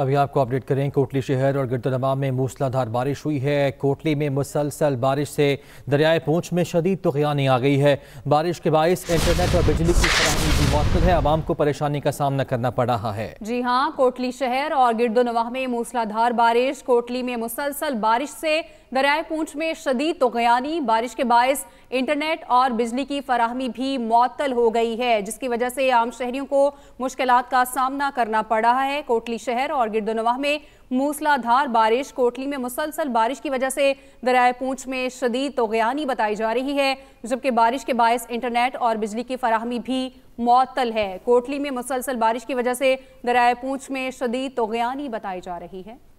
अभी आपको अपडेट करें कोटली शहर और गिरदनमा में मूसलाधार बारिश हुई है कोटली में मुसलसल बारिश से दरियाए पूंछ में शदीद तुगयानी आ गई है बारिश के बायस इंटरनेट और बिजली की फराहमी भी मौसम है आवाम को परेशानी का सामना करना पड़ रहा है जी हाँ कोटली शहर और गिरदनवाह में मूसलाधार बारिश कोटली में मुसलसल बारिश से दरियाए पूछ में शदीद तुगयानी बारिश के बायस इंटरनेट और बिजली की फराहमी भी मअतल हो गई है जिसकी वजह से आम शहरियों को मुश्किल का सामना करना पड़ रहा है कोटली शहर और और गिरदोनवाह में मूसलाधार बारिश कोटली में मुसलसल बारिश की वजह से दरिया पूंछ में शदीद तोगयानी बताई जा रही है जबकि बारिश के बायस इंटरनेट और बिजली की फराहमी भी मअतल है कोटली में मुसलसल बारिश की वजह से दरिया पूंछ में शदीद तोगयानी बताई जा रही है